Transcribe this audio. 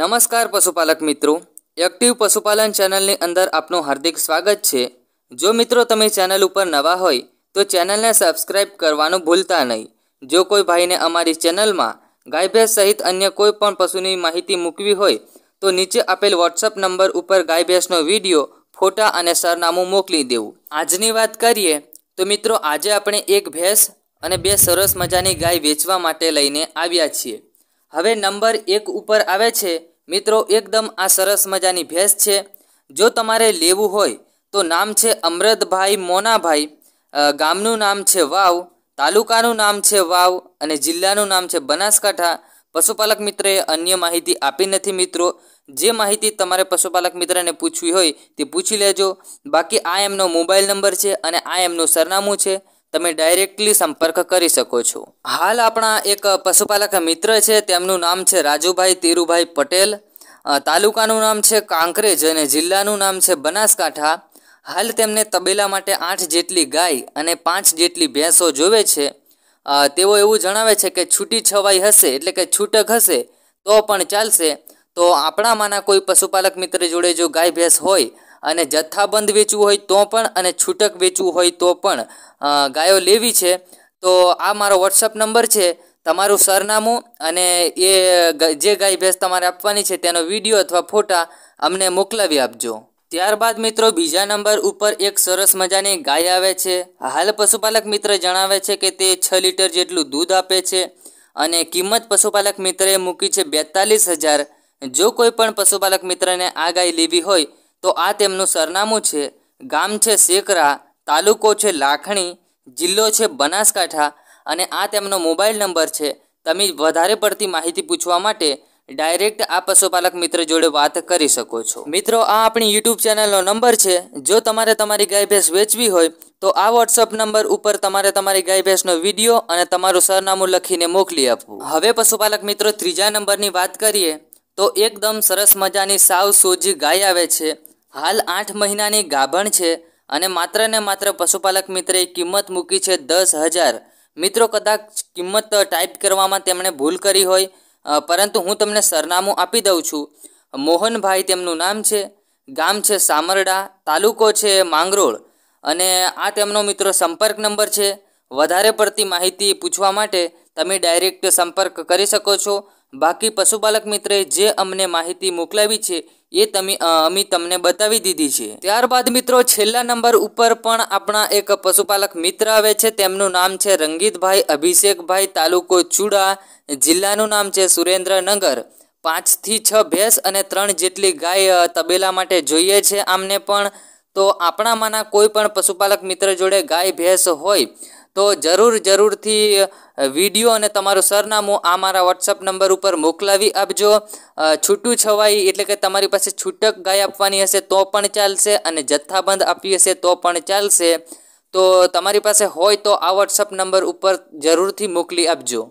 નમસ્કાર પશુપાલક મિત્રો એક્ટિવ પશુપાલન ચેનલની અંદર આપનું હાર્દિક સ્વાગત છે જો મિત્રો તમે ચેનલ ઉપર નવા હોય તો ચેનલને સબસ્ક્રાઇબ કરવાનું ભૂલતા નહીં જો કોઈ ભાઈને અમારી ચેનલમાં ગાય ભેંસ સહિત અન્ય કોઈ પણ પશુની માહિતી મૂકવી હોય તો નીચે આપેલ વોટ્સઅપ નંબર ઉપર ગાય ભેંસનો વિડીયો ફોટા અને સરનામું મોકલી દેવું આજની વાત કરીએ તો મિત્રો આજે આપણે એક ભેંસ અને બે સરસ મજાની ગાય વેચવા માટે લઈને આવ્યા છીએ હવે નંબર એક ઉપર આવે છે મિત્રો એકદમ આ સરસ મજાની ભેંસ છે જો તમારે લેવું હોય તો નામ છે અમૃતભાઈ મોનાભાઈ ગામનું નામ છે વાવ તાલુકાનું નામ છે વાવ અને જિલ્લાનું નામ છે બનાસકાંઠા પશુપાલક મિત્રએ અન્ય માહિતી આપી નથી મિત્રો જે માહિતી તમારે પશુપાલક મિત્રને પૂછવી હોય તે પૂછી લેજો બાકી આ એમનો મોબાઈલ નંબર છે અને આ એમનું સરનામું છે તમે ડાયરેક્ટલી સંપર્ક કરી શકો છો હાલ આપણા એક પશુપાલક મિત્ર છે તેમનું નામ છે રાજુભાઈ તીરુભાઈ પટેલ તાલુકાનું નામ છે કાંકરેજ અને જિલ્લાનું નામ છે બનાસકાંઠા હાલ તેમને તબેલા માટે આઠ જેટલી ગાય અને પાંચ જેટલી ભેંસો જોવે છે તેઓ એવું જણાવે છે કે છૂટી છવાઈ હશે એટલે કે છૂટક હશે તો પણ ચાલશે તો આપણામાંના કોઈ પશુપાલક મિત્ર જોડે જો ગાય ભેંસ હોય અને જથ્થાબંધ વેચવું હોય તો પણ અને છૂટક વેચવું હોય તો પણ ગાયો લેવી છે તો આ મારો વોટ્સઅપ નંબર છે તમારું સરનામું અને એ જે ગાય ભેંસ તમારે આપવાની છે તેનો વિડીયો અથવા ફોટા અમને મોકલાવી આપજો ત્યારબાદ મિત્રો બીજા નંબર ઉપર એક સરસ મજાની ગાય આવે છે હાલ પશુપાલક મિત્ર જણાવે છે કે તે છ લીટર જેટલું દૂધ આપે છે અને કિંમત પશુપાલક મિત્રએ મૂકી છે બેતાલીસ હજાર જો કોઈ પણ પશુપાલક મિત્રને આ ગાય લેવી હોય તો આ તેમનું સરનામું છે ગામ છે શેકરા તાલુકો છે લાખણી જિલ્લો છે બનાસકાંઠા અને આ તેમનો મોબાઈલ નંબર છે તમે વધારે પડતી માહિતી પૂછવા માટે ડાયરેક્ટ આ પશુપાલક મિત્ર જોડે વાત કરી શકો છો મિત્રો આ આપણી યુટ્યુબ ચેનલનો નંબર છે જો તમારે તમારી ગાય ભેંસ વેચવી હોય તો આ વોટ્સઅપ નંબર ઉપર તમારે તમારી ગાય ભેંસનો વિડીયો અને તમારું સરનામું લખીને મોકલી આપવું હવે પશુપાલક મિત્રો ત્રીજા નંબરની વાત કરીએ તો એકદમ સરસ મજાની સાવ સોજી ગાય આવે છે હાલ આઠ મહિનાની ગાભણ છે અને માત્ર ને માત્ર પશુપાલક મિત્રે કિંમત મૂકી છે દસ હજાર મિત્રો કદાચ કિંમત ટાઈપ કરવામાં તેમણે ભૂલ કરી હોય પરંતુ હું તમને સરનામું આપી દઉં છું મોહનભાઈ તેમનું નામ છે ગામ છે સામરડા તાલુકો છે માંગરોળ અને આ તેમનો મિત્રો સંપર્ક નંબર છે વધારે પડતી માહિતી પૂછવા માટે તમે ડાયરેક્ટ સંપર્ક કરી શકો છો બાકી પશુપાલક મિત્રે જે અમને માહિતી મોકલાવી છે એ તમે અમે તમને બતાવી દીધી છે ત્યારબાદ મિત્રો છેલ્લા નંબર ઉપર પણ આપણા એક પશુપાલક મિત્ર આવે છે તેમનું નામ છે રંગીતભાઈ અભિષેકભાઈ તાલુકો ચુડા જિલ્લાનું નામ છે સુરેન્દ્રનગર પાંચથી છ ભેંસ અને ત્રણ જેટલી ગાય તબેલા માટે જોઈએ છે આમને પણ તો આપણામાંના કોઈ પણ પશુપાલક મિત્ર જોડે ગાય ભેંસ હોય તો જરૂર જરૂરથી વિડીયો અને તમારું સરનામું આ મારા વોટ્સઅપ નંબર ઉપર મોકલાવી આપજો છૂટું છવાઈ એટલે કે તમારી પાસે છૂટક ગાય આપવાની હશે તો પણ ચાલશે અને જથ્થાબંધ આપવી હશે તો પણ ચાલશે તો તમારી પાસે હોય તો આ વોટ્સઅપ નંબર ઉપર જરૂરથી મોકલી આપજો